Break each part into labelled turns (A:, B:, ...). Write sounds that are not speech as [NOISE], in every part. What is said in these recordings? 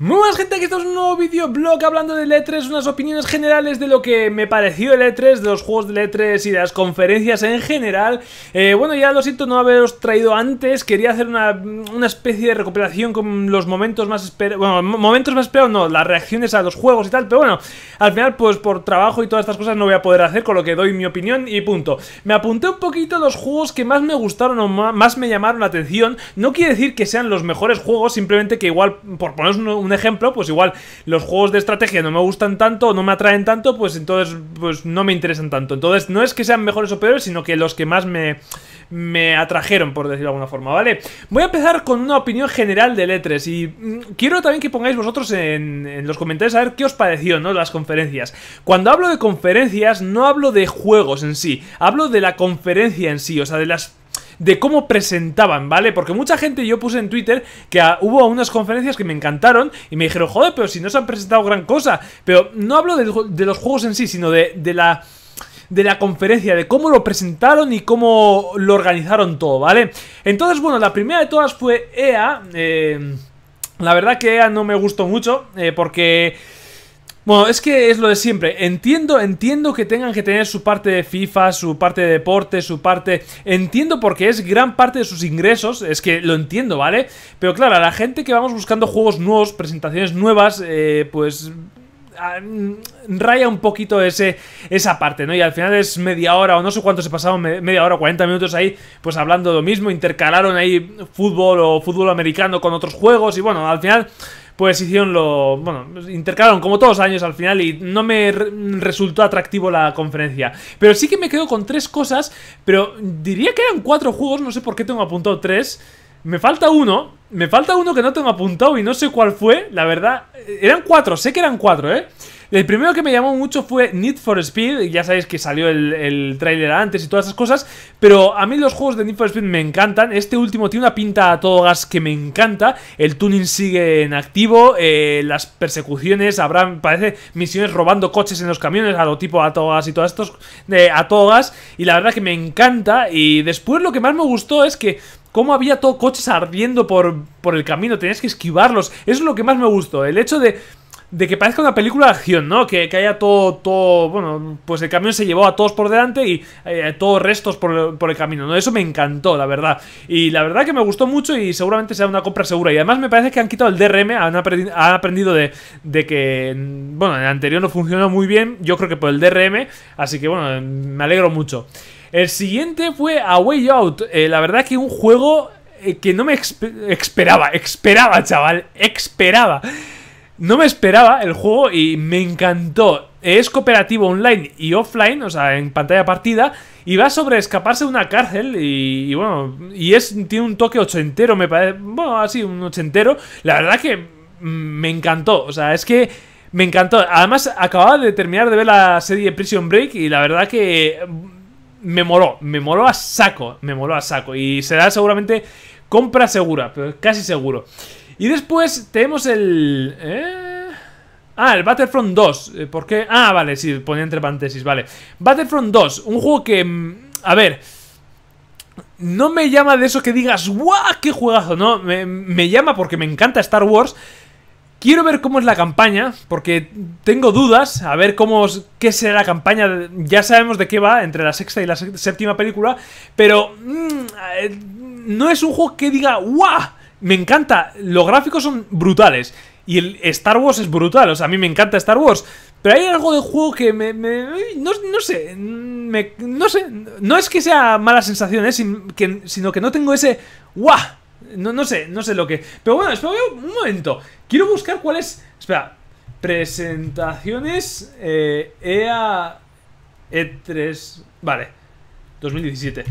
A: Muy buenas gente, aquí estamos en un nuevo videoblog hablando de E3, unas opiniones generales de lo que me pareció el E3, de los juegos De E3 y de las conferencias en general. Eh, bueno, ya lo siento no haberos traído antes, quería hacer una, una especie de recuperación con los momentos más esperados, bueno, momentos más esperados no, las reacciones a los juegos y tal, pero bueno, al final pues por trabajo y todas estas cosas no voy a poder hacer, con lo que doy mi opinión y punto. Me apunté un poquito a los juegos que más me gustaron o más me llamaron la atención, no quiere decir que sean los mejores juegos, simplemente que igual por poner un un ejemplo, pues igual los juegos de estrategia no me gustan tanto, no me atraen tanto, pues entonces pues no me interesan tanto. Entonces no es que sean mejores o peores, sino que los que más me, atrajeron, por decirlo de alguna forma, ¿vale? Voy a empezar con una opinión general de e y mm, quiero también que pongáis vosotros en, en, los comentarios a ver qué os pareció, ¿no? Las conferencias. Cuando hablo de conferencias, no hablo de juegos en sí, hablo de la conferencia en sí, o sea, de las de cómo presentaban, ¿vale? Porque mucha gente, yo puse en Twitter que hubo unas conferencias que me encantaron y me dijeron, joder, pero si no se han presentado gran cosa. Pero no hablo de, los juegos en sí, sino de, la de la conferencia, de cómo lo presentaron y cómo lo organizaron todo, ¿vale? Entonces, bueno, la primera de todas fue EA. Eh, la verdad que EA no me gustó mucho, eh, porque... Bueno, es que es lo de siempre. Entiendo, entiendo que tengan que tener su parte de FIFA, su parte de deporte, su parte... Entiendo porque es gran parte de sus ingresos, es que lo entiendo, ¿vale? Pero claro, a la gente que vamos buscando juegos nuevos, presentaciones nuevas, eh, pues ah, mm, raya un poquito ese, esa parte, ¿no? Y al final es media hora, o no sé cuánto se pasaron, media hora, 40 minutos ahí, pues hablando lo mismo, intercalaron ahí fútbol o fútbol americano con otros juegos, y bueno, al final pues hicieron lo. Bueno, intercalaron como todos los años al final y no me resultó atractivo la conferencia. Pero sí que me quedo con tres cosas, pero diría que eran cuatro juegos, no sé por qué tengo apuntado tres. Me falta uno, me falta uno que no tengo apuntado y no sé cuál fue, la verdad. Eran cuatro, sé que eran cuatro, ¿eh? El primero que me llamó mucho fue Need for Speed. Ya sabéis que salió el, trailer antes y todas esas cosas. Pero a mí los juegos de Need for Speed me encantan. Este último tiene una pinta a todo gas que me encanta. El tuning sigue en activo. Eh, las persecuciones, habrán, parece, misiones robando coches en los camiones a lo tipo a todo gas y todas estos a todo gas. Y la verdad que me encanta. Y después lo que más me gustó es que como había todo coches ardiendo por, por el camino, tenías que esquivarlos. Eso es lo que más me gustó. El hecho de de que parezca una película de acción, ¿no? Que, haya todo, todo, bueno, pues el camión se llevó a todos por delante y eh, todos restos por, el camino, ¿no? Eso me encantó, la verdad. Y la verdad que me gustó mucho y seguramente sea una compra segura. Y además me parece que han quitado el DRM, han aprendido, de, que, bueno, el anterior no funcionó muy bien, yo creo que por el DRM, así que bueno, me alegro mucho. El siguiente fue A Way Out, eh, la verdad que un juego eh, que no me esperaba, esperaba, chaval, esperaba. No me esperaba el juego y me encantó. Es cooperativo online y offline, o sea, en pantalla partida, y va sobre escaparse de una cárcel y, bueno, y es tiene un toque ochentero, me parece, bueno, así un ochentero. La verdad que mm, me encantó, o sea, es que me encantó. Además, acababa de terminar de ver la serie Prison Break y la verdad que me moló, me moró a saco, me moló a saco y será seguramente compra segura, pero casi seguro. Y después tenemos el... Eh, ah, el Battlefront 2. Eh, ¿Por qué? Ah, vale, sí, ponía entre paréntesis, vale. Battlefront 2, un juego que... Mm, a ver... No me llama de eso que digas, ¡guau! ¡Qué juegazo! No, me, llama porque me encanta Star Wars. Quiero ver cómo es la campaña, porque tengo dudas, a ver cómo qué será la campaña. Ya sabemos de qué va entre la sexta y la séptima película, pero mm, eh, no es un juego que diga ¡guau! me encanta. Los gráficos son brutales. Y el Star Wars es brutal. O sea, a mí me encanta Star Wars. Pero hay algo del juego que me. no, sé. no sé. No es que sea mala sensación, ¿eh? sino que no tengo ese. ¡Guau! No, no sé, no sé lo que. Pero bueno, espera un momento. Quiero buscar cuál es. Espera. Presentaciones. EA. Eh, e E3. Vale. 2017.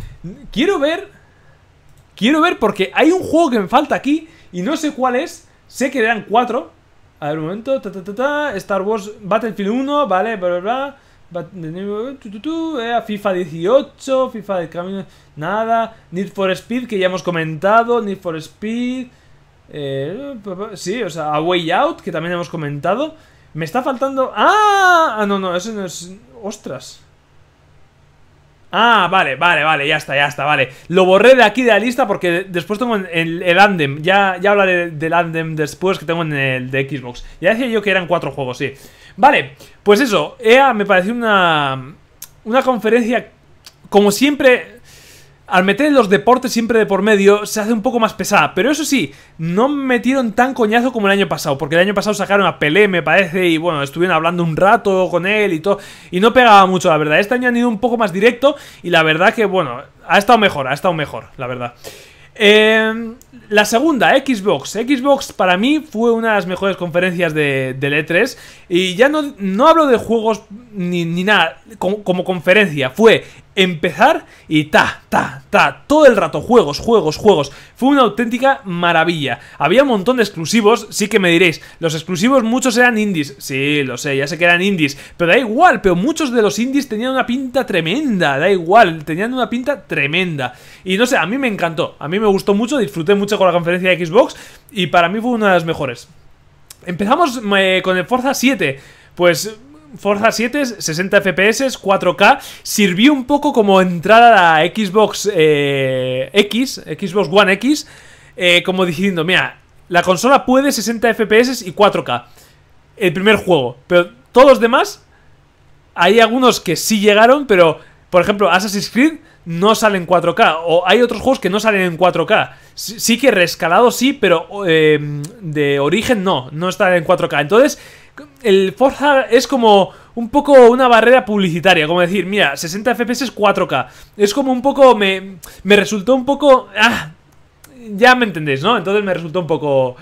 A: Quiero ver. Quiero ver porque hay un juego que me falta aquí y no sé cuál es. Sé que eran cuatro. A ver, un momento. Star Wars Battlefield 1, vale, bla, bla, bla. Eh, FIFA 18, FIFA de camino, nada, Need for Speed que ya hemos comentado, Need for Speed, eh, sí, o sea, A Way Out que también hemos comentado, me está faltando, ah, ah no, no, eso no es, ostras, Ah, vale, vale, vale, ya está, ya está, vale Lo borré de aquí de la lista porque después tengo el, el Andem ya, ya hablaré del Andem después que tengo en el de Xbox Ya decía yo que eran cuatro juegos, sí Vale, pues eso, EA me pareció una, una conferencia como siempre al meter los deportes siempre de por medio, se hace un poco más pesada. Pero eso sí, no metieron tan coñazo como el año pasado. Porque el año pasado sacaron a Pelé, me parece, y bueno, estuvieron hablando un rato con él y todo. Y no pegaba mucho, la verdad. Este año han ido un poco más directo. Y la verdad que, bueno, ha estado mejor, ha estado mejor, la verdad. Eh, la segunda, Xbox. Xbox para mí fue una de las mejores conferencias de, del E3. Y ya no, no hablo de juegos ni, nada. Como, como, conferencia, fue empezar y ta, ta, ta. Todo el rato, juegos, juegos, juegos. Fue una auténtica maravilla. Había un montón de exclusivos, sí que me diréis. Los exclusivos muchos eran indies. Sí, lo sé, ya sé que eran indies. Pero da igual, pero muchos de los indies tenían una pinta tremenda. Da igual, tenían una pinta tremenda. Y no sé, a mí me encantó. A mí me gustó mucho, disfruté mucho mucho con la conferencia de Xbox y para mí fue una de las mejores. Empezamos eh, con el Forza 7. Pues Forza 7, 60 FPS, 4K, sirvió un poco como entrada a Xbox eh, X, Xbox One X, eh, como diciendo, mira, la consola puede 60 FPS y 4K. El primer juego, pero todos los demás, hay algunos que sí llegaron, pero, por ejemplo, Assassin's Creed no salen en 4K. O hay otros juegos que no salen en 4K. Sí, que rescalado sí, pero em, de origen no, no está en 4K. Entonces, el Forza es como un poco una barrera publicitaria, como decir, mira, 60 FPS es 4K. Es como un poco, me, me resultó un poco... Ah, ya me entendéis, ¿no? Entonces me resultó un poco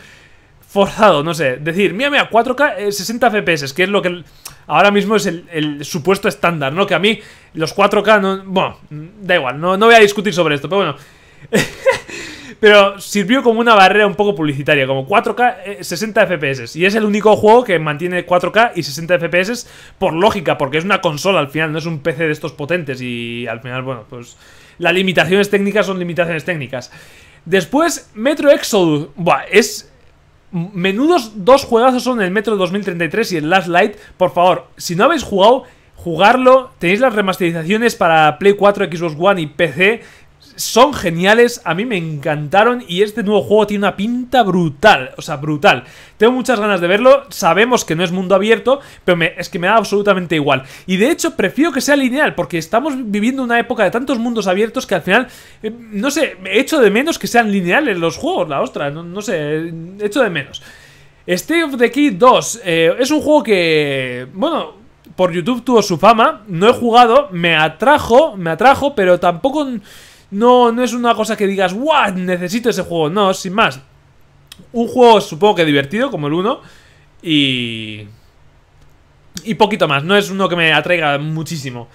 A: forzado, no sé. Decir, mira, mira, 4K, 60 FPS, que es lo que ahora mismo es el, supuesto estándar, ¿no? Que a mí los 4K no... Bueno, da igual, no, no voy a discutir sobre esto, pero bueno. [LAUGHS] pero sirvió como una barrera un poco publicitaria, como 4K, 60 FPS. Y es el único juego que mantiene 4K y 60 FPS por lógica, porque es una consola al final, no es un PC de estos potentes y al final, bueno, pues... Las limitaciones técnicas son limitaciones técnicas. Después, Metro Exodus. Buah, es Menudos dos juegazos son el Metro 2033 y el Last Light. Por favor, si no habéis jugado, jugarlo. Tenéis las remasterizaciones para Play 4, Xbox One y PC son geniales, a mí me encantaron y este nuevo juego tiene una pinta brutal, o sea, brutal. Tengo muchas ganas de verlo, sabemos que no es mundo abierto, pero es que me da absolutamente igual. Y de hecho prefiero que sea lineal, porque estamos viviendo una época de tantos mundos abiertos que al final, eh, no sé, echo de menos que sean lineales los juegos, la ostra, no, sé, eh, echo de menos. State of the Key 2 es un juego que, bueno, por YouTube tuvo su fama, no he jugado, me atrajo, me atrajo, pero tampoco... No, no es una cosa que digas, ¡guau! Necesito ese juego. No, sin más. Un juego supongo que divertido, como el 1. Y... Y poquito más. No es uno que me atraiga muchísimo.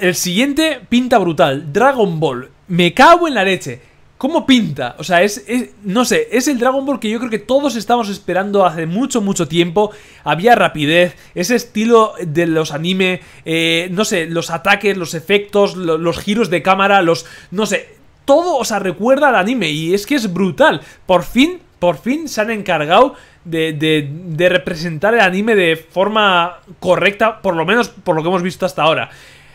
A: El siguiente pinta brutal. Dragon Ball. Me cago en la leche. ¿Cómo pinta? O sea, es, No sé, es el Dragon Ball que yo creo que todos estamos esperando hace mucho, mucho tiempo. Había rapidez, ese estilo de los anime, eh, no sé, los ataques, los efectos, los giros de cámara, los... No sé, todo, o sea, recuerda al anime y es que es brutal. Por fin, por fin se han encargado de, de representar el anime de forma correcta, por lo menos por lo que hemos visto hasta ahora.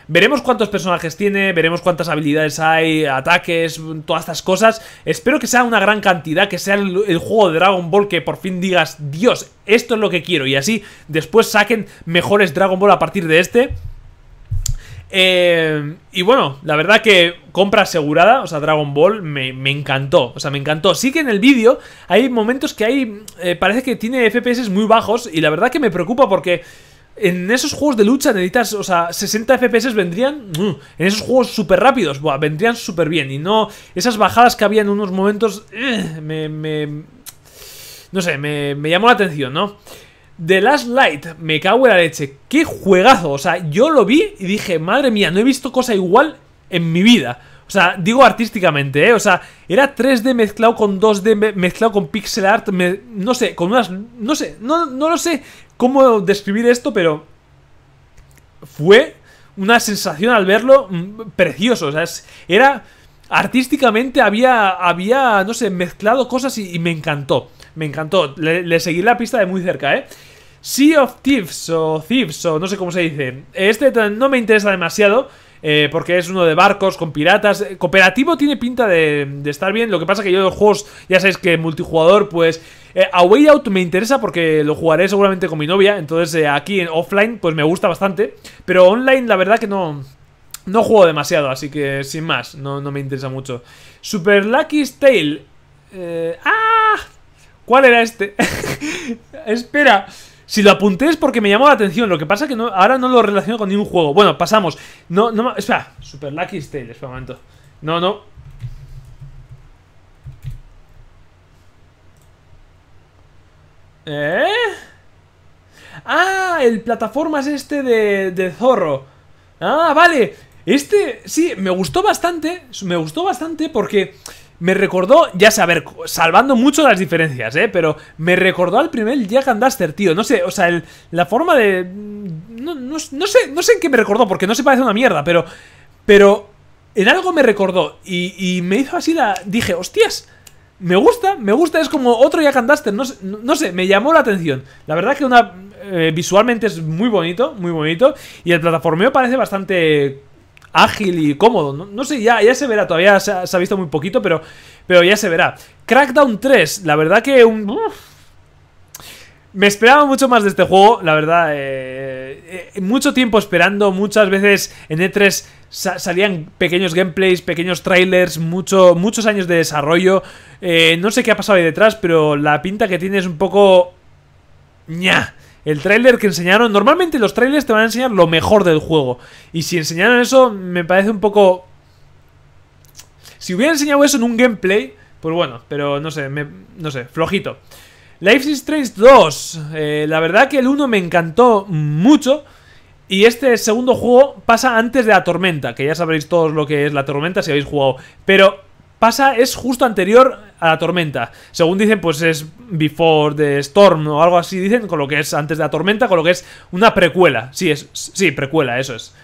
A: Veremos cuántos personajes tiene, veremos cuántas habilidades hay, ataques, todas estas cosas. Espero que sea una gran cantidad, que sea el, juego de Dragon Ball que por fin digas, Dios, esto es lo que quiero. Y así después saquen mejores Dragon Ball a partir de este. Eh, y bueno, la verdad que compra asegurada, o sea, Dragon Ball me, encantó, o sea, me encantó. Sí que en el vídeo hay momentos que hay, eh, parece que tiene FPS muy bajos y la verdad que me preocupa porque... En esos juegos de lucha necesitas, o sea, 60 FPS vendrían, mm, en esos juegos súper rápidos, vendrían súper bien. Y no, esas bajadas que había en unos momentos, eh, me, me, no sé, me, llamó la atención, ¿no? The Last Light, me cago en la leche, qué juegazo, o sea, yo lo vi y dije, madre mía, no he visto cosa igual en mi vida. O sea, digo artísticamente, ¿eh? O sea, era 3D mezclado con 2D, mezclado con pixel art, no sé, con unas... No sé, no, no lo sé cómo describir esto, pero fue una sensación al verlo mm, precioso. O sea, era artísticamente había, había, no sé, mezclado cosas y, me encantó. Me encantó. Le, le, seguí la pista de muy cerca, ¿eh? Sea of Thieves o Thieves o no sé cómo se dice. Este no me interesa demasiado. Eh, porque es uno de barcos con piratas. Eh, cooperativo tiene pinta de, estar bien. Lo que pasa que yo los juegos, ya sabéis que multijugador, pues. away eh, a Way Out me interesa porque lo jugaré seguramente con mi novia. Entonces aquí en offline, pues me gusta bastante. Pero online, la verdad que no. No juego demasiado, así que sin más, no, no me interesa mucho. Super Lucky's Tale. ¡Ah! ¿Cuál era este? [LAUGHS] Espera. Si lo apunté es porque me llamó la atención. Lo que pasa es que ahora no lo relaciono con ningún juego. Bueno, pasamos. No, no. Espera, Super Lucky Tale, espera un momento. No, no. ¿Eh? Ah, el plataformas este de, de zorro. Ah, vale. Este, sí, me gustó bastante. Me gustó bastante porque me recordó, ya sé, a ver, salvando mucho las diferencias, ¿eh? Pero me recordó al primer Jack and tío. No sé, o sea, la forma de... Mm, no, no, sé, no sé en qué me recordó, porque no se parece una mierda, pero... Pero en algo me recordó y, me hizo así la... Dije, hostias, me gusta, me gusta, es como otro Jack and no, sé, me llamó la atención. La verdad que una eh, visualmente es muy bonito, muy bonito, y el plataformeo parece bastante ágil y cómodo. No, sé, ya, ya se verá, todavía se ha, visto muy poquito, pero, pero ya se verá. Crackdown 3, la verdad que un... me esperaba mucho más de este juego, la verdad. Eh, eh, mucho tiempo esperando, muchas veces en E3 salían pequeños gameplays, pequeños trailers, mucho, muchos años de desarrollo. Eh, no sé qué ha pasado ahí detrás, pero la pinta que tiene es un poco... ña el tráiler que enseñaron. Normalmente los trailers te van a enseñar lo mejor del juego. Y si enseñaron eso, me parece un poco. Si hubiera enseñado eso en un gameplay, pues bueno, pero no sé, me, no sé, flojito. Life is Strange 2. Eh, la verdad que el 1 me encantó mucho. Y este segundo juego pasa antes de la tormenta, que ya sabréis todos lo que es la tormenta si habéis jugado. Pero pasa es justo anterior a la tormenta. Según dicen, pues es before the storm o algo así dicen, con lo que es antes de la tormenta, con lo que es una precuela. Sí, es sí, precuela, eso es.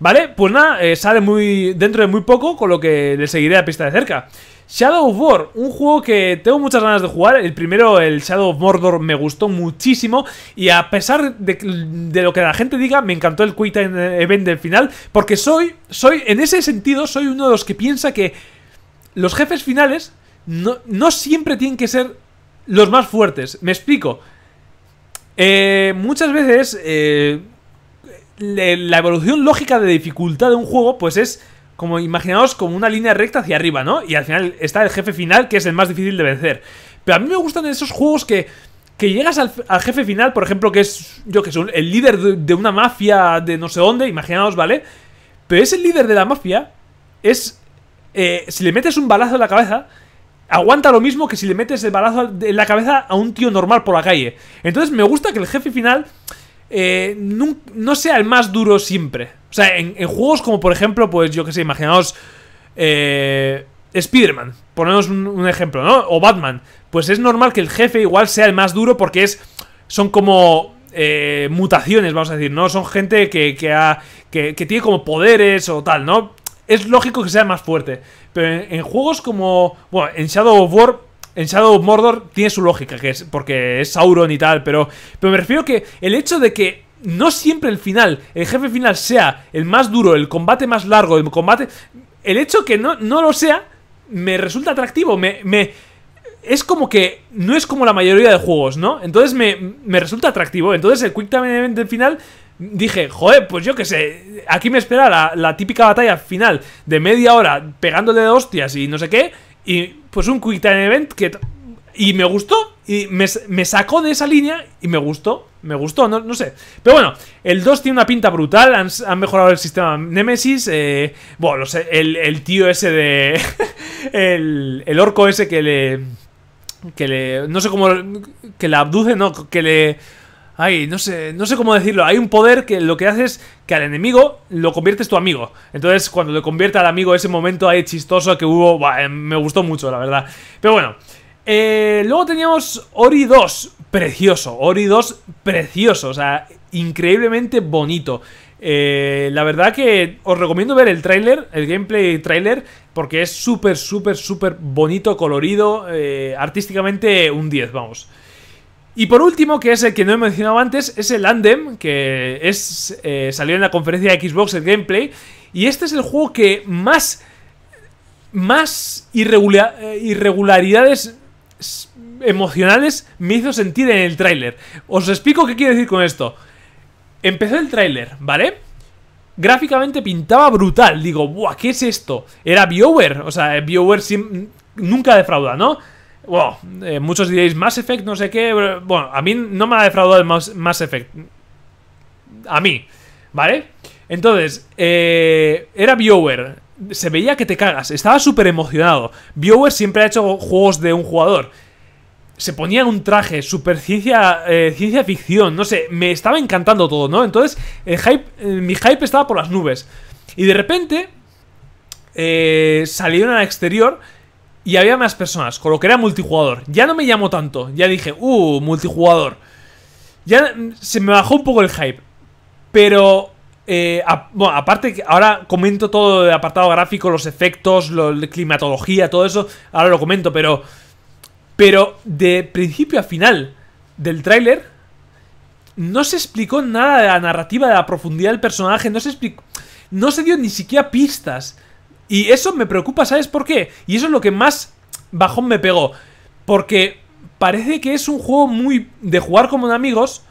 A: ¿Vale? Pues nada, eh, sale muy dentro de muy poco, con lo que le seguiré a pista de cerca. Shadow of War, un juego que tengo muchas ganas de jugar. El primero, el Shadow of Mordor, me gustó muchísimo. Y a pesar de, lo que la gente diga, me encantó el Quick Time Event del final. Porque soy, soy, en ese sentido, soy uno de los que piensa que los jefes finales no, siempre tienen que ser los más fuertes. Me explico. Eh, muchas veces eh, la evolución lógica de dificultad de un juego, pues es como imaginaos como una línea recta hacia arriba, ¿no? Y al final está el jefe final, que es el más difícil de vencer. Pero a mí me gustan esos juegos que, que llegas al, jefe final, por ejemplo, que es, yo que sé, el líder de, de, una mafia de no sé dónde, imaginaos, ¿vale? Pero ese líder de la mafia es eh, si le metes un balazo en la cabeza, aguanta lo mismo que si le metes el balazo en la cabeza a un tío normal por la calle. Entonces me gusta que el jefe final eh, no, sea el más duro siempre. O sea, en, juegos como por ejemplo, pues yo que sé, imaginaos eh, Spider-Man, ponemos un, ejemplo, ¿no? O Batman. Pues es normal que el jefe igual sea el más duro porque es son como eh, mutaciones, vamos a decir, ¿no? Son gente que tiene como poderes o tal, ¿no? es lógico que sea más fuerte. Pero en, juegos como. Bueno, en Shadow of War. En Shadow of Mordor tiene su lógica, que es porque es Sauron y tal, pero, pero me refiero que el hecho de que no siempre el final, el jefe final sea el más duro, el combate más largo, el combate... El hecho que no, no lo sea me resulta atractivo, me, me, Es como que no es como la mayoría de juegos, ¿no? Entonces me, me resulta atractivo, entonces el Quick Time Event del final dije, joder, pues yo qué sé, aquí me espera la, típica batalla final de media hora pegándole de hostias y no sé qué, y pues un quick time event que... Y me gustó, y me, sacó de esa línea y me gustó, me gustó, no, sé. Pero bueno, el 2 tiene una pinta brutal, han, mejorado el sistema Nemesis, eh, bueno, el, el, tío ese de... [LAUGHS] el, el orco ese que le... que le... no sé cómo... que le abduce, no, que le Ay, no sé, no sé cómo decirlo. Hay un poder que lo que hace es que al enemigo lo conviertes tu amigo. Entonces, cuando le convierte al amigo ese momento ahí chistoso que hubo, eh, me gustó mucho, la verdad. Pero bueno, eh, luego teníamos Ori 2, precioso. Ori 2, precioso, o sea, increíblemente bonito. Eh, la verdad que os recomiendo ver el tráiler, el gameplay tráiler, porque es súper, súper, súper bonito, colorido, artísticamente un 10, vamos. Y por último, que es el que no he mencionado antes, es el Andem, que es, eh, salió en la conferencia de Xbox el gameplay. Y este es el juego que más, más eh, irregularidades emocionales me hizo sentir en el tráiler. Os explico qué quiero decir con esto. Empezó el tráiler, ¿vale? Gráficamente pintaba brutal. Digo, ¡buah! ¿Qué es esto? Era Bioware. O sea, Bioware nunca defrauda, ¿no? Bueno, eh, muchos diréis Mass Effect, no sé qué. Bueno, a mí no me ha defraudado el Mass, Effect. A mí, ¿vale? Entonces, eh, era viewer. Se veía que te cagas. Estaba súper emocionado. Viewer siempre ha hecho juegos de un jugador. Se ponía un traje, superficie eh, ciencia, ficción, no sé, me estaba encantando todo, ¿no? Entonces, hype, mi hype estaba por las nubes. Y de repente, salieron al exterior y había más personas, con lo que era multijugador. Ya no me llamó tanto, ya dije, uh, multijugador. Ya se me bajó un poco el hype. Pero, eh, bueno, aparte, ahora comento todo el apartado gráfico, los efectos, la climatología, todo eso. Ahora lo comento, pero. Pero de principio a final del tráiler, no se explicó nada de la narrativa, de la profundidad del personaje, no se explicó. No se dio ni siquiera pistas y eso me preocupa, ¿sabes por qué? Y eso es lo que más bajón me pegó. Porque parece que es un juego muy de jugar como en amigos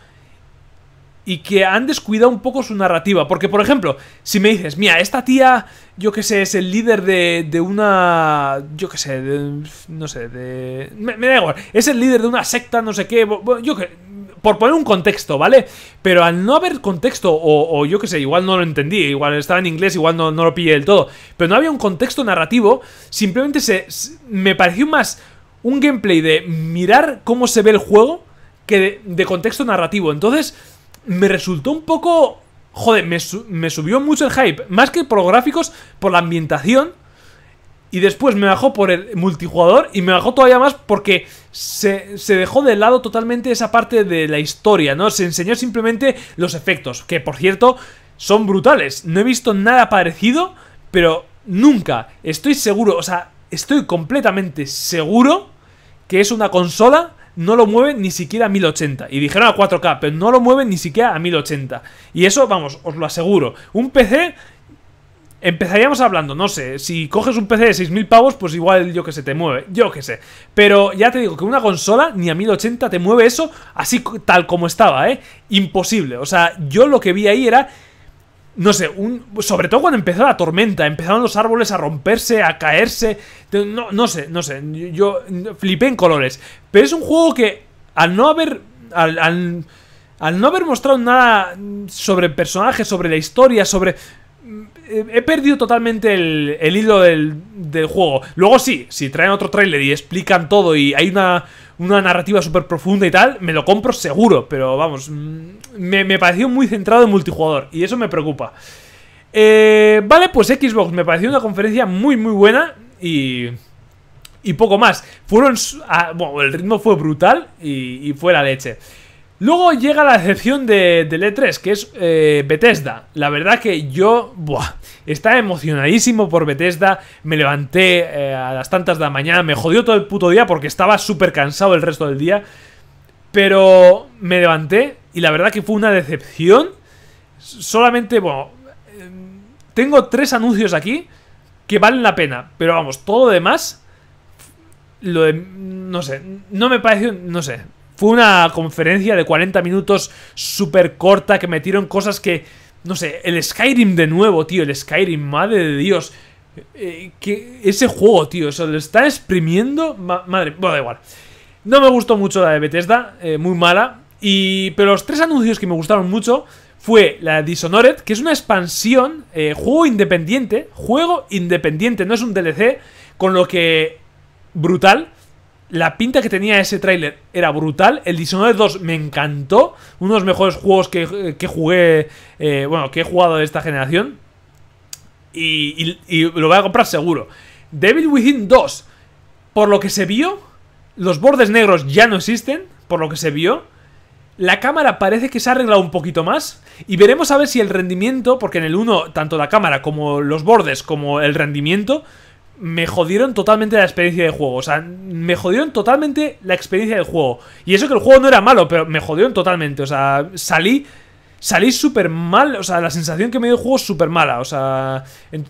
A: y que han descuidado un poco su narrativa. Porque, por ejemplo, si me dices, mira, esta tía, yo que sé, es el líder de, de una... Yo que sé, de, no sé, de... Me, da igual, es el líder de una secta, no sé qué, yo que por poner un contexto, ¿vale? Pero al no haber contexto, o, yo qué sé, igual no lo entendí, igual estaba en inglés, igual no, lo pillé del todo, pero no había un contexto narrativo, simplemente se, me pareció más un gameplay de mirar cómo se ve el juego que de, contexto narrativo. Entonces, me resultó un poco... Joder, me, me subió mucho el hype, más que por gráficos, por la ambientación y después me bajó por el multijugador y me bajó todavía más porque se, dejó de lado totalmente esa parte de la historia, ¿no? Se enseñó simplemente los efectos, que por cierto son brutales. No he visto nada parecido, pero nunca. Estoy seguro, o sea, estoy completamente seguro que es una consola. No lo mueve ni siquiera a 1080. Y dijeron a 4K, pero no lo mueven ni siquiera a 1080. Y eso, vamos, os lo aseguro. Un PC Empezaríamos hablando, no sé, si coges un PC de 6.000 pavos, pues igual yo que sé, te mueve, yo que sé. Pero ya te digo que una consola ni a 1080 te mueve eso así tal como estaba, ¿eh? Imposible. O sea, yo lo que vi ahí era, no sé, un, sobre todo cuando empezó la tormenta, empezaron los árboles a romperse, a caerse. No, sé, no sé, yo, flipé en colores. Pero es un juego que al no haber... al, al no haber mostrado nada sobre el personaje, sobre la historia, sobre eh, he perdido totalmente el, hilo del, juego. Luego sí, si traen otro tráiler y explican todo y hay una, narrativa súper profunda y tal, me lo compro seguro. Pero vamos, mm, me, pareció muy centrado en multijugador y eso me preocupa. Eh, vale, pues Xbox me pareció una conferencia muy muy buena y... Y poco más. Fueron... Ah, bueno, el ritmo fue brutal y fue la leche. Luego llega la decepción de, del E3, que es eh, Bethesda. La verdad que yo buah, estaba emocionadísimo por Bethesda. Me levanté eh, a las tantas de la mañana. Me jodió todo el puto día porque estaba súper cansado el resto del día. Pero me levanté y la verdad que fue una decepción. Solamente, bueno, em, tengo tres anuncios aquí que valen la pena. Pero vamos, todo lo demás... Lo no sé, no me parece... No sé, fue una conferencia de 40 minutos súper corta que metieron cosas que... No sé, el Skyrim de nuevo, tío, el Skyrim, madre de Dios. Eh, que ese juego, tío, eso lo está exprimiendo... madre, bueno, da igual. No me gustó mucho la de Bethesda, eh, muy mala. Y, pero los tres anuncios que me gustaron mucho fue la Dishonored, que es una expansión, eh, juego independiente, juego independiente, no es un DLC, con lo que brutal la pinta que tenía ese tráiler era brutal. El Dishonored 2 me encantó. Uno de los mejores juegos que, eh, jugué. Eh, bueno, que he jugado de esta generación. Y, y, lo voy a comprar seguro. Devil Within 2. Por lo que se vio, los bordes negros ya no existen. Por lo que se vio. La cámara parece que se ha arreglado un poquito más. Y veremos a ver si el rendimiento, porque en el 1, tanto la cámara como los bordes, como el rendimiento, me jodieron totalmente la experiencia de juego. O sea, me jodieron totalmente la experiencia del juego. Y eso que el juego no era malo, pero me jodieron totalmente. O sea, salí. Salí súper mal, o sea, la sensación que me dio el juego súper mala, o sea...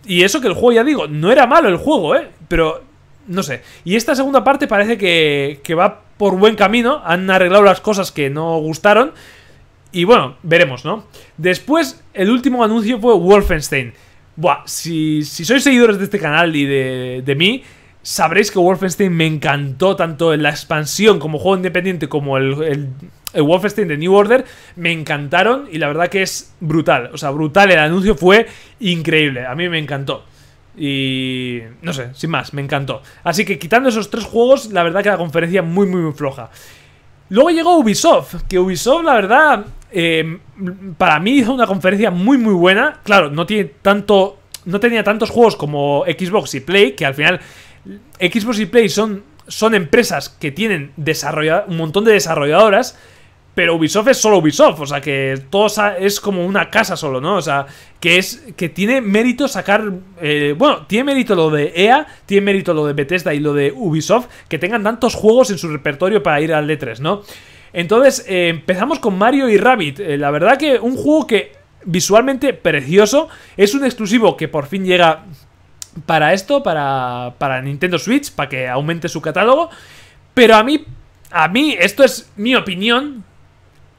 A: Y eso que el juego, ya digo, no era malo el juego, ¿eh? Pero, no sé. Y esta segunda parte parece que, que va por buen camino, han arreglado las cosas que no gustaron, y bueno, veremos, ¿no? Después, el último anuncio fue Wolfenstein. Buah, si, sois seguidores de este canal y de, mí, sabréis que Wolfenstein me encantó tanto en la expansión como juego independiente como el, Wolfenstein de New Order. Me encantaron y la verdad que es brutal. O sea, brutal. El anuncio fue increíble. A mí me encantó. Y no sé, sin más, me encantó. Así que quitando esos tres juegos, la verdad que la conferencia muy, muy, muy floja. Luego llegó Ubisoft, que Ubisoft, la verdad, Em, para mí hizo una conferencia muy muy buena. Claro, no tiene tanto. No tenía tantos juegos como Xbox y Play, que al final. Xbox y Play son, son empresas que tienen un montón de desarrolladoras. Pero Ubisoft es solo Ubisoft, o sea que todo es como una casa solo, ¿no? O sea, que es. que tiene mérito sacar. Eh, bueno, tiene mérito lo de EA, tiene mérito lo de Bethesda y lo de Ubisoft, que tengan tantos juegos en su repertorio para ir al E3, ¿no? Entonces eh, empezamos con Mario y Rabbit. Eh, la verdad que un juego que visualmente precioso. Es un exclusivo que por fin llega para esto, para, para Nintendo Switch, para que aumente su catálogo. Pero a mí, a mí, esto es mi opinión.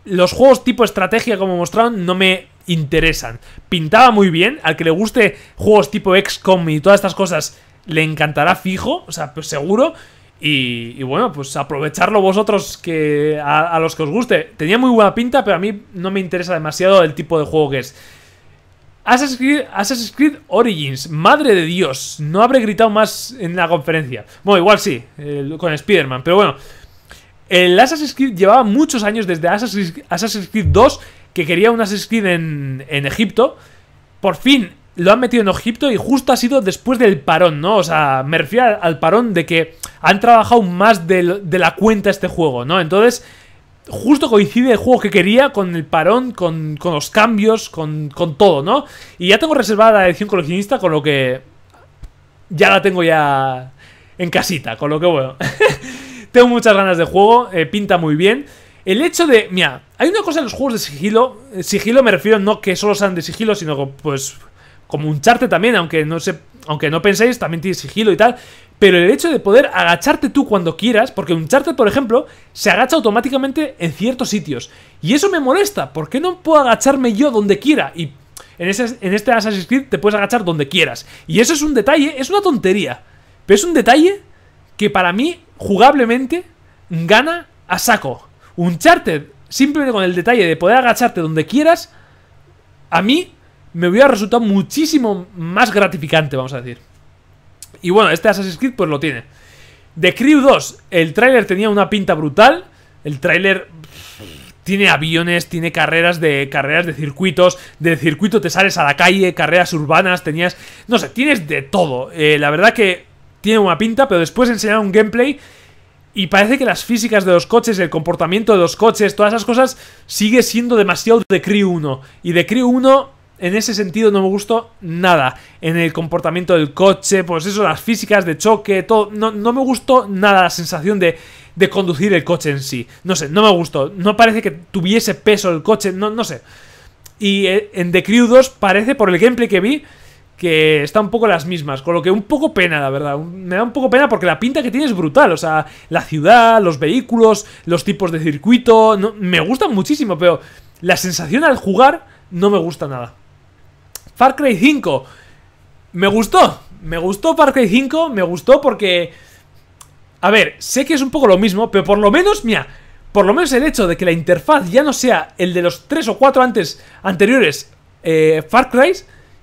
A: Los juegos tipo estrategia como mostraron no me interesan. Pintaba muy bien. Al que le guste juegos tipo XCOM y todas estas cosas, le encantará fijo. O sea, pues, seguro. Y, bueno, pues aprovecharlo vosotros que a, los que os guste. Tenía muy buena pinta, pero a mí no me interesa demasiado el tipo de juego que es. Assassin's Creed, Origins, madre de Dios, no habré gritado más en la conferencia. Bueno, igual sí, con Spider-Man, pero bueno. El Assassin's Creed llevaba muchos años desde Assassin's, Creed 2 que quería un Assassin's Creed en, en Egipto. Por fin lo han metido en Egipto y justo ha sido después del parón, ¿no? O sea, me refiero al, parón de que han trabajado más de la cuenta este juego, ¿no? Entonces, justo coincide el juego que quería con el parón, con, los cambios, con, todo, ¿no? Y ya tengo reservada la edición coleccionista, con lo que ya la tengo ya en casita, con lo que bueno. [LAUGHS] tengo muchas ganas de juego, eh, pinta muy bien. El hecho de, mira, hay una cosa en los juegos de sigilo, eh, sigilo me refiero no que solo sean de sigilo, sino que pues como un charte también, aunque no sé aunque no penséis, también tiene sigilo y tal. Pero el hecho de poder agacharte tú cuando quieras, porque un charter, por ejemplo, se agacha automáticamente en ciertos sitios. Y eso me molesta, ¿por qué no puedo agacharme yo donde quiera? Y en, ese, en este Assassin's Creed te puedes agachar donde quieras. Y eso es un detalle, es una tontería. Pero es un detalle que para mí, jugablemente, gana a saco. Un charter, simplemente con el detalle de poder agacharte donde quieras, a mí me hubiera resultado muchísimo más gratificante, vamos a decir. Y bueno, este Assassin's Creed pues lo tiene. The Crew 2, el tráiler tenía una pinta brutal. El tráiler tiene aviones, tiene carreras de carreras de circuitos, de circuito te sales a la calle, carreras urbanas, tenías, no sé, tienes de todo. Eh, la verdad que tiene una pinta, pero después enseñaron un gameplay y parece que las físicas de los coches, el comportamiento de los coches, todas esas cosas sigue siendo demasiado de Crew 1 y de Crew 1 en ese sentido no me gustó nada. En el comportamiento del coche, pues eso, las físicas de choque, todo. No, me gustó nada la sensación de, de, conducir el coche en sí. No sé, no me gustó. No parece que tuviese peso el coche, no, no sé. Y eh, en The Crew 2 parece, por el gameplay que vi, que está un poco las mismas. Con lo que un poco pena, la verdad. Me da un poco pena porque la pinta que tiene es brutal. O sea, la ciudad, los vehículos, los tipos de circuito. me gustan muchísimo, pero la sensación al jugar no me gusta nada. Far Cry 5. Me gustó. Me gustó Far Cry 5. Me gustó porque... A ver, sé que es un poco lo mismo, pero por lo menos, mira, por lo menos el hecho de que la interfaz ya no sea el de los 3 o 4 antes, anteriores eh, Far Cry,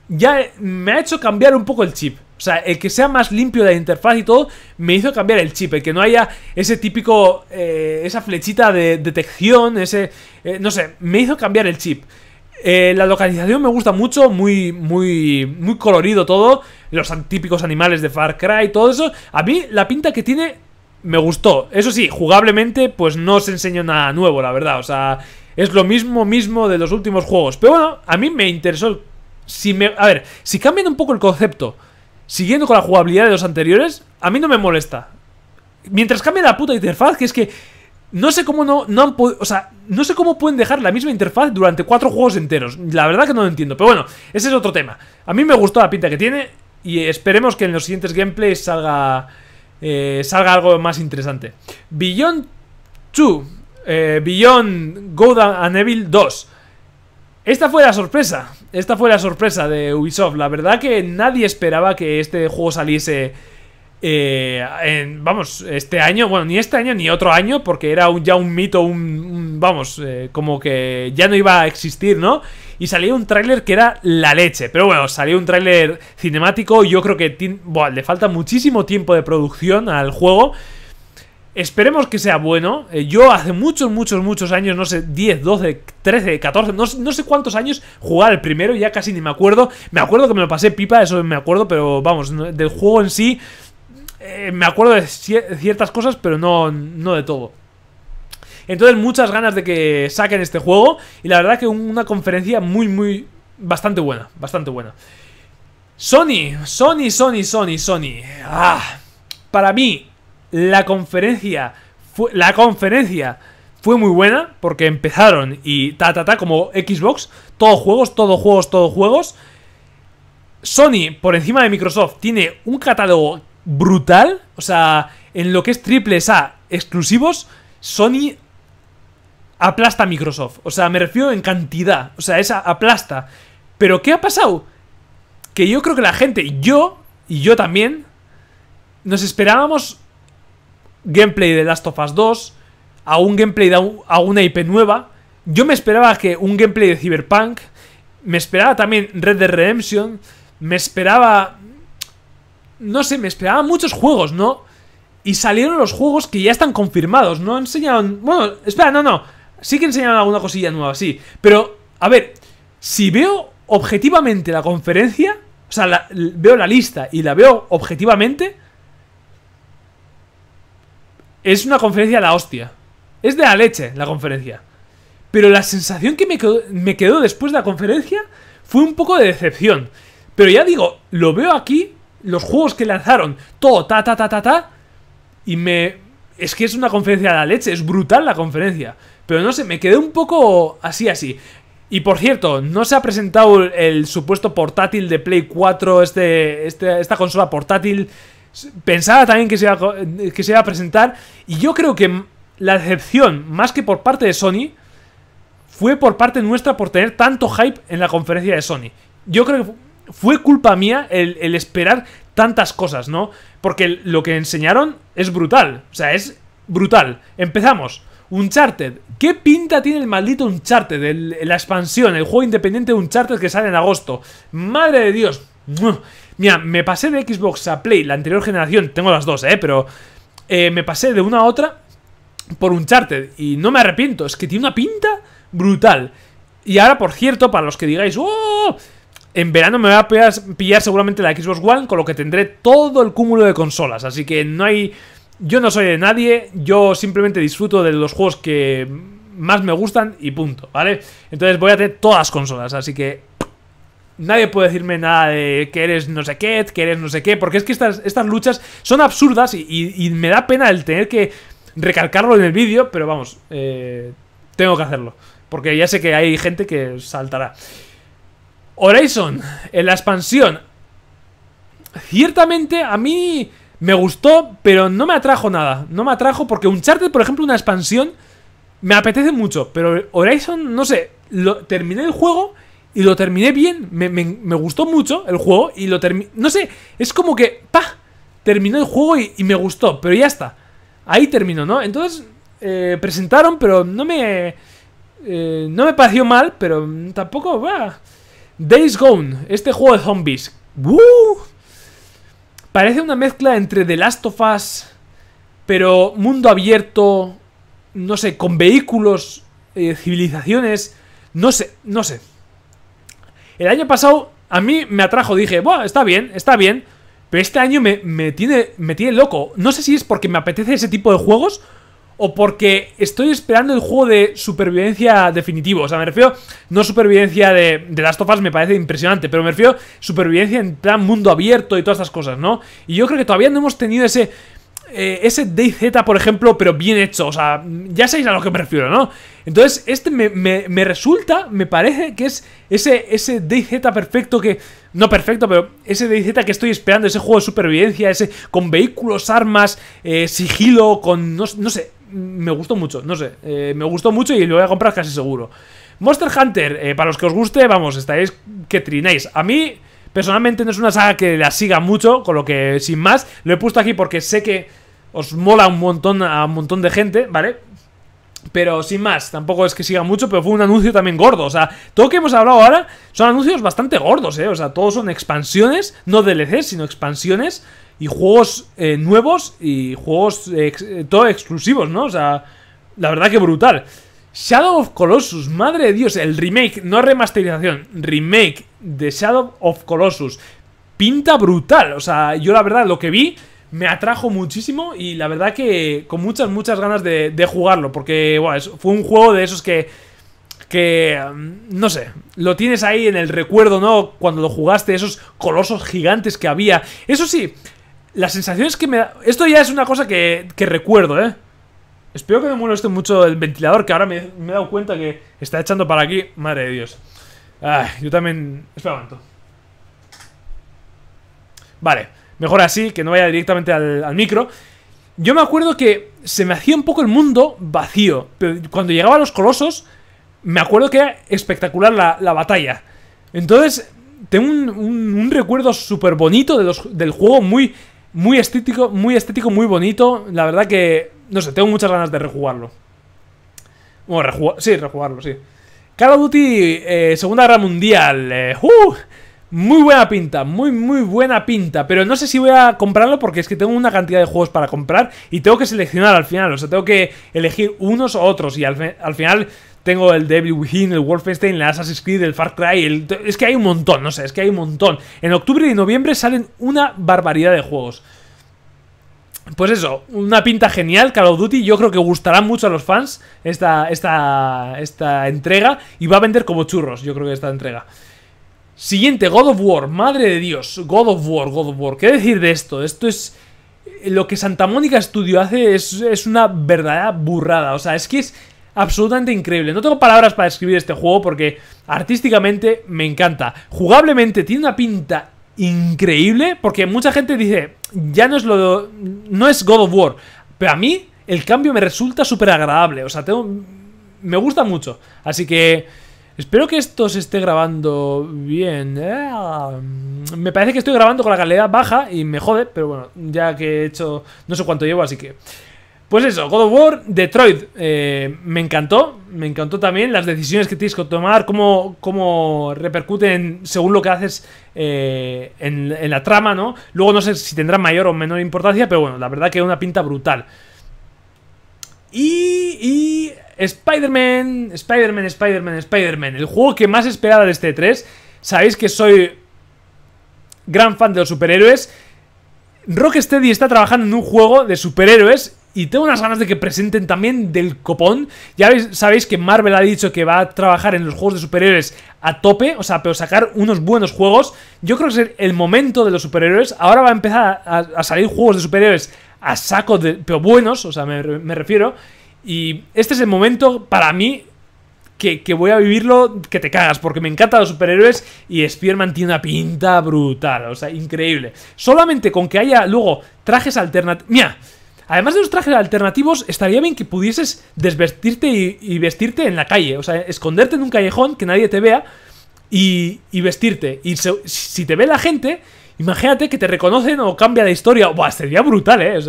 A: ya me ha hecho cambiar un poco el chip. O sea, el que sea más limpio la interfaz y todo, me hizo cambiar el chip. El que no haya ese típico, eh, esa flechita de detección, ese... Eh, no sé, me hizo cambiar el chip. Eh, la localización me gusta mucho, muy, muy, muy colorido todo. Los típicos animales de Far Cry, todo eso. A mí la pinta que tiene me gustó. Eso sí, jugablemente, pues no os enseño nada nuevo, la verdad. O sea, es lo mismo, mismo de los últimos juegos. Pero bueno, a mí me interesó. Si me, a ver, si cambian un poco el concepto, siguiendo con la jugabilidad de los anteriores, a mí no me molesta. Mientras cambie la puta interfaz, que es que no sé cómo no, no O sea, no sé cómo pueden dejar la misma interfaz durante cuatro juegos enteros. La verdad que no lo entiendo. Pero bueno, ese es otro tema. A mí me gustó la pinta que tiene. Y esperemos que en los siguientes gameplays salga. Eh, salga algo más interesante. Beyond 2. Eh, Beyond God and Evil 2. Esta fue la sorpresa. Esta fue la sorpresa de Ubisoft. La verdad que nadie esperaba que este juego saliese eh, vamos, este año, bueno, ni este año ni otro año, porque era ya un mito, un, vamos, eh, como que ya no iba a existir, ¿no? Y salió un tráiler que era la leche, pero bueno, salió un tráiler cinemático, yo creo que le falta muchísimo tiempo de producción al juego. Esperemos que sea bueno. Eh, yo hace muchos, muchos, muchos años, no sé, 10, 12, 13, 14, no, no sé cuántos años jugaba el primero, ya casi ni me acuerdo. Me acuerdo que me lo pasé pipa, eso me acuerdo, pero vamos, del juego en sí... Eh, me acuerdo de ciertas cosas, pero no, no de todo. Entonces, muchas ganas de que saquen este juego. Y la verdad que una conferencia muy, muy. Bastante buena, bastante buena. Sony, Sony, Sony, Sony, Sony. Ah, para mí, la conferencia. Fue, la conferencia fue muy buena porque empezaron y ta ta ta como Xbox, todos juegos, todos juegos, todos juegos. Sony, por encima de Microsoft, tiene un catálogo brutal. O sea, en lo que es triple A exclusivos, Sony aplasta a Microsoft. O sea, me refiero en cantidad. O sea, esa aplasta. Pero ¿qué ha pasado? Que yo creo que la gente, yo y yo también, nos esperábamos gameplay de Last of Us 2, a un gameplay de a una IP nueva. Yo me esperaba que un gameplay de Cyberpunk, me esperaba también Red de Redemption, me esperaba no sé, me esperaban muchos juegos, ¿no? Y salieron los juegos que ya están confirmados, no enseñaron... Bueno, espera, no, no. Sí que enseñaron alguna cosilla nueva, sí. Pero, a ver, si veo objetivamente la conferencia, o sea, veo la lista y la veo objetivamente, es una conferencia a la hostia. Es de la leche la conferencia. Pero la sensación que me quedó después de la conferencia fue un poco de decepción. Pero ya digo, lo veo aquí los juegos que lanzaron, todo, ta, ta, ta, ta, ta, y me... Es que es una conferencia de la leche, es brutal la conferencia. Pero no sé, me quedé un poco así, así. Y por cierto, no se ha presentado el supuesto portátil de Play 4, este, este, esta consola portátil. Pensaba también que se, que se iba a presentar. Y yo creo que la decepción, más que por parte de Sony, fue por parte nuestra por tener tanto hype en la conferencia de Sony. Yo creo que fue culpa mía el, esperar tantas cosas, ¿no? Porque lo que enseñaron es brutal. O sea, es brutal. Empezamos. Uncharted. ¿Qué pinta tiene el maldito Uncharted? la expansión, el juego independiente de Uncharted que sale en agosto. Madre de Dios. Mira, me pasé de Xbox a Play, la anterior generación. Tengo las dos, ¿eh? Pero eh, me pasé de una a otra por Uncharted. Y no me arrepiento. Es que tiene una pinta brutal. Y ahora, por cierto, para los que digáis, ¡Oh! En verano me voy a pillar, seguramente la Xbox One, con lo que tendré todo el cúmulo de consolas. Así que no hay. Yo no soy de nadie, yo simplemente disfruto de los juegos que más me gustan y punto, ¿vale? Entonces voy a tener todas las consolas, así que. Nadie puede decirme nada de que eres no sé qué, que eres no sé qué, porque es que estas, estas luchas son absurdas y, me da pena el tener que recalcarlo en el vídeo, pero vamos, eh, tengo que hacerlo, porque ya sé que hay gente que saltará. Horizon, en la expansión. Ciertamente a mí me gustó, pero no me atrajo nada. No me atrajo porque un charter, por ejemplo, una expansión me apetece mucho. Pero Horizon, no sé, lo, terminé el juego y lo terminé bien. Me, gustó mucho el juego y lo terminé... No sé, es como que... ¡Pa! Terminó el juego y, me gustó, pero ya está. Ahí terminó, ¿no? Entonces, eh, presentaron, pero no me... Eh, no me pareció mal, pero tampoco... Bah, Days Gone, este juego de zombies. Parece una mezcla entre The Last of Us, pero mundo abierto, no sé, con vehículos, eh, civilizaciones, no sé, no sé. El año pasado a mí me atrajo, dije, Buah, está bien, está bien, pero este año me, tiene, me tiene loco. No sé si es porque me apetece ese tipo de juegos o porque estoy esperando el juego de supervivencia definitivo. O sea, me refiero, no supervivencia de, de Last of Us, me parece impresionante, pero me refiero supervivencia en plan mundo abierto y todas estas cosas, ¿no? Y yo creo que todavía no hemos tenido ese... Eh, ese ese DayZ, por ejemplo, pero bien hecho. O sea, ya sabéis a lo que me refiero, ¿no? Entonces, este me, resulta, me parece que es ese, ese DayZ perfecto que... No perfecto, pero ese DayZ que estoy esperando, ese juego de supervivencia, ese con vehículos, armas, eh, sigilo, con... no sé, me gustó mucho, no sé, eh, me gustó mucho y lo voy a comprar casi seguro. Monster Hunter, eh, para los que os guste, vamos, estaréis que trinéis. A mí, personalmente, no es una saga que la siga mucho, con lo que, sin más, lo he puesto aquí porque sé que os mola un montón a un montón de gente, ¿vale? Pero sin más, tampoco es que siga mucho, pero fue un anuncio también gordo. O sea, todo lo que hemos hablado ahora son anuncios bastante gordos, ¿eh? O sea, todos son expansiones, no DLCs, sino expansiones y juegos eh, nuevos y juegos eh, todo exclusivos, ¿no? O sea, la verdad que brutal. Shadow of Colossus, madre de Dios, el remake, no remasterización, remake de Shadow of Colossus. Pinta brutal, o sea, yo la verdad lo que vi me atrajo muchísimo y la verdad que con muchas, muchas ganas de, jugarlo, porque fue un juego de esos que, que, mm, no sé, lo tienes ahí en el recuerdo, ¿no? Cuando lo jugaste, esos colosos gigantes que había. Eso sí, sensación es que me da... Esto ya es una cosa que, recuerdo, ¿eh? Espero que me moleste mucho el ventilador, que ahora me, he dado cuenta que está echando para aquí. Madre de Dios. Ah, yo también... Espera un momento. Vale, mejor así, que no vaya directamente al, micro. Yo me acuerdo que se me hacía un poco el mundo vacío. Pero cuando llegaba los colosos, me acuerdo que era espectacular la, batalla. Entonces, tengo un, recuerdo súper bonito del juego, muy muy estético, muy estético, muy bonito. La verdad que, no sé, tengo muchas ganas de rejugarlo. Bueno, sí, rejugarlo, sí. Call of Duty, eh, Segunda Guerra Mundial. Eh, uh, muy buena pinta, muy, muy buena pinta. Pero no sé si voy a comprarlo porque es que tengo una cantidad de juegos para comprar y tengo que seleccionar al final. O sea, tengo que elegir unos u otros y al final tengo el Devil Within, el Wolfenstein, el Assassin's Creed, el Far Cry, es que hay un montón, no sé, es que hay un montón. En octubre y noviembre salen una barbaridad de juegos. Pues eso, una pinta genial, Call of Duty, yo creo que gustará mucho a los fans esta, esta entrega y va a vender como churros, yo creo que esta entrega. Siguiente, God of War, madre de Dios, God of War, God of War, ¿qué decir de esto? Esto es... Lo que Santa Mónica Studio hace es, es una verdadera burrada, o sea, es que es absolutamente increíble. No tengo palabras para describir este juego porque artísticamente me encanta. Jugablemente tiene una pinta increíble porque mucha gente dice, ya no es no es God of War, pero a mí el cambio me resulta súper agradable, o sea, tengo me gusta mucho. Así que espero que esto se esté grabando bien. Ah, me parece que estoy grabando con la calidad baja y me jode, pero bueno, ya que he hecho no sé cuánto llevo, así que pues eso, God of War, Detroit, eh, me encantó, me encantó también las decisiones que tienes que tomar, cómo, repercuten según lo que haces eh, en, la trama, ¿no? Luego no sé si tendrá mayor o menor importancia, pero bueno, la verdad que una pinta brutal. Y, Spider-Man, Spider-Man, Spider-Man, Spider-Man, el juego que más esperaba de este 3. Sabéis que soy gran fan de los superhéroes. Rocksteady está trabajando en un juego de superhéroes y tengo unas ganas de que presenten también del copón. Ya sabéis que Marvel ha dicho que va a trabajar en los juegos de superhéroes a tope, o sea, pero sacar unos buenos juegos. Yo creo que es el momento de los superhéroes. Ahora va a empezar a, salir juegos de superhéroes a saco, de, pero buenos, o sea, me, refiero. Y este es el momento para mí que, que, voy a vivirlo que te cagas, porque me encantan los superhéroes y Spearman tiene una pinta brutal, o sea, increíble. Solamente con que haya luego trajes alternativos... Mira, Además de los trajes alternativos, estaría bien que pudieses desvestirte y, vestirte en la calle. O sea, esconderte en un callejón que nadie te vea y, vestirte. Y si te ve la gente, imagínate que te reconocen o cambia la historia. Buah, sería brutal, ¿eh?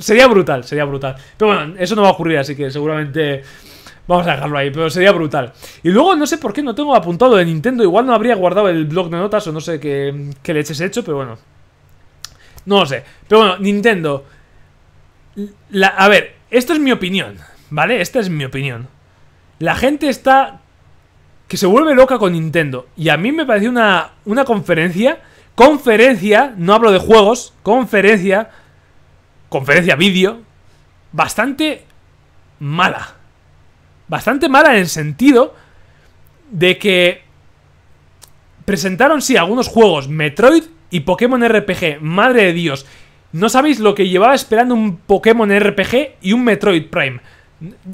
A: sería brutal, sería brutal. Pero bueno, eso no va a ocurrir, así que seguramente... Vamos a dejarlo ahí, pero sería brutal. Y luego, no sé por qué no tengo apuntado de Nintendo. Igual no habría guardado el blog de notas o no sé qué, qué leches he hecho, pero bueno. No lo sé. Pero bueno, Nintendo a ver, esto es mi opinión, ¿vale? Esta es mi opinión. La gente está que se vuelve loca con Nintendo. Y a mí me pareció una, una conferencia, conferencia, no hablo de juegos, conferencia, conferencia vídeo, bastante mala. Bastante mala en el sentido de que presentaron, sí, algunos juegos, Metroid y Pokémon RPG, madre de Dios. No sabéis lo que llevaba esperando un Pokémon RPG y un Metroid Prime.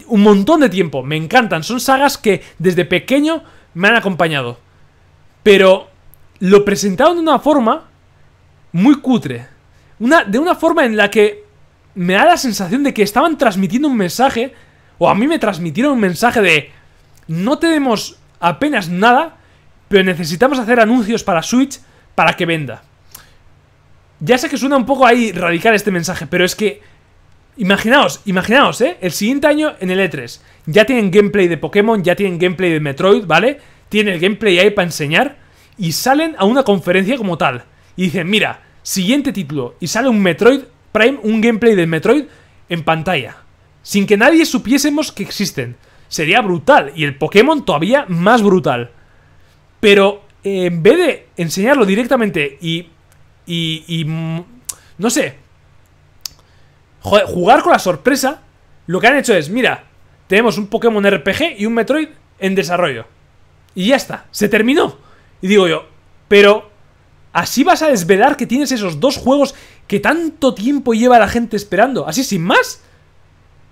A: Un montón de tiempo, me encantan. Son sagas que desde pequeño me han acompañado. Pero lo presentaron de una forma muy cutre. Una, de una forma en la que me da la sensación de que estaban transmitiendo un mensaje, o a mí me transmitieron un mensaje de no tenemos apenas nada, pero necesitamos hacer anuncios para Switch para que venda. Ya sé que suena un poco ahí radical este mensaje, pero es que... Imaginaos, imaginaos, ¿eh? El siguiente año en el E3. Ya tienen gameplay de Pokémon, ya tienen gameplay de Metroid, ¿vale? Tienen el gameplay ahí para enseñar. Y salen a una conferencia como tal. Y dicen, mira, siguiente título. Y sale un Metroid Prime, un gameplay de Metroid en pantalla. Sin que nadie supiésemos que existen. Sería brutal. Y el Pokémon todavía más brutal. Pero en vez de enseñarlo directamente y y, y mm, no sé. jugar con la sorpresa. Lo que han hecho es, mira, tenemos un Pokémon RPG y un Metroid en desarrollo. Y ya está, se terminó. Y digo yo, pero así vas a desvelar que tienes esos dos juegos que tanto tiempo lleva la gente esperando. Así sin más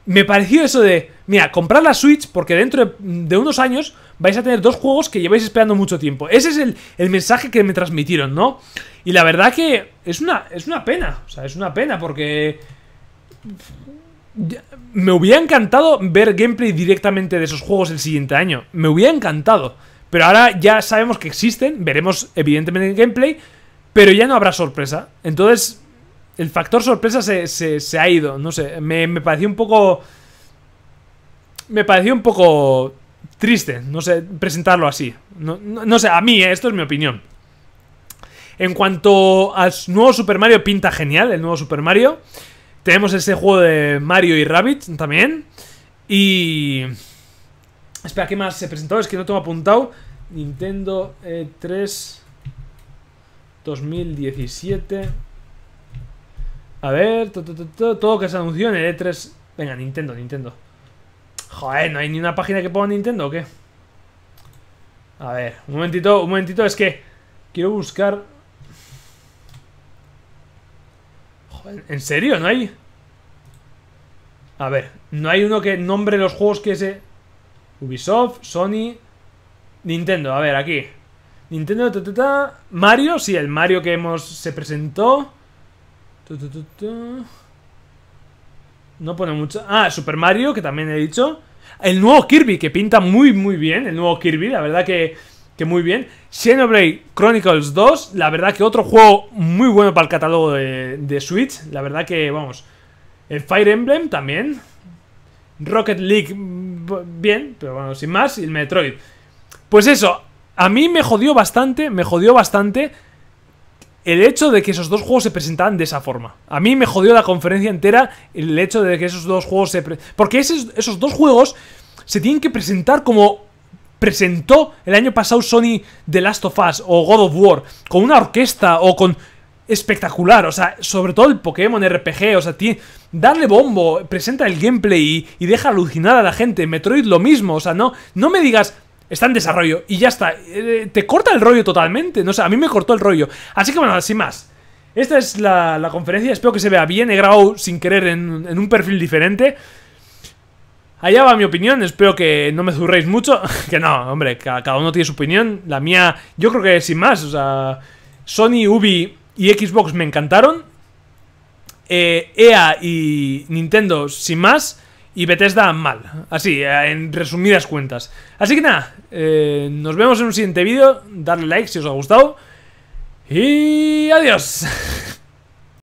A: me pareció eso de, mira, comprar la Switch porque dentro de, unos años vais a tener dos juegos que lleváis esperando mucho tiempo. Ese es el, mensaje que me transmitieron, ¿no? Y la verdad que es una, es una pena, o sea, es una pena porque... Me hubiera encantado ver gameplay directamente de esos juegos el siguiente año. Me hubiera encantado. Pero ahora ya sabemos que existen, veremos evidentemente el gameplay, pero ya no habrá sorpresa. Entonces, el factor sorpresa se, ha ido. No sé, me, me pareció un poco. Me pareció un poco triste, no sé, presentarlo así. No, sé, a mí, eh, esto es mi opinión. En cuanto al nuevo Super Mario, pinta genial el nuevo Super Mario. Tenemos ese juego de Mario y Rabbit también. Y... Espera, ¿qué más se presentó? Es que no tengo apuntado. Nintendo E3 2017. A ver, todo que se anunció en el E3. Venga, Nintendo, Nintendo. Joder, ¿no hay ni una página que ponga Nintendo o qué? A ver, un momentito, un momentito, es que quiero buscar... Joder, ¿en serio? ¿No hay? A ver, no hay uno que nombre los juegos que se... Ubisoft, Sony, Nintendo, a ver, aquí. Nintendo, ta, Mario, sí, el Mario que hemos... se presentó. No pone mucho. Ah, Super Mario, que también he dicho. El nuevo Kirby, que pinta muy, muy bien. El nuevo Kirby, la verdad que, muy bien. Xenoblade Chronicles 2, la verdad que otro juego muy bueno para el catálogo de, de Switch. La verdad que, vamos. El Fire Emblem también. Rocket League, mm, bien, pero bueno, sin más. Y el Metroid. Pues eso, a mí me jodió bastante, me jodió bastante el hecho de que esos dos juegos se presentaran de esa forma. A mí me jodió la conferencia entera el hecho de que esos dos juegos se... Porque esos, dos juegos se tienen que presentar como presentó el año pasado Sony The Last of Us o God of War, con una orquesta o con espectacular, o sea, sobre todo el Pokémon RPG, o sea, tiene, darle bombo, presenta el gameplay y, deja alucinar a la gente, Metroid lo mismo, o sea, no, no me digas, está en desarrollo y ya está. Eh, te corta el rollo totalmente. No sé, a mí me cortó el rollo. Así que bueno, sin más. Esta es la, conferencia, espero que se vea bien. He grabado sin querer en, un perfil diferente. Allá va mi opinión, espero que no me zurréis mucho. [LAUGHS] que no, hombre, cada, uno tiene su opinión. La mía, yo creo que sin más. O sea, Sony, Ubi y Xbox me encantaron. EA eh, e y Nintendo, sin más y Bethesda mal. Así, en resumidas cuentas. Así que nada, eh, nos vemos en un siguiente vídeo. Darle like si os ha gustado. Y adiós. [LAUGHS]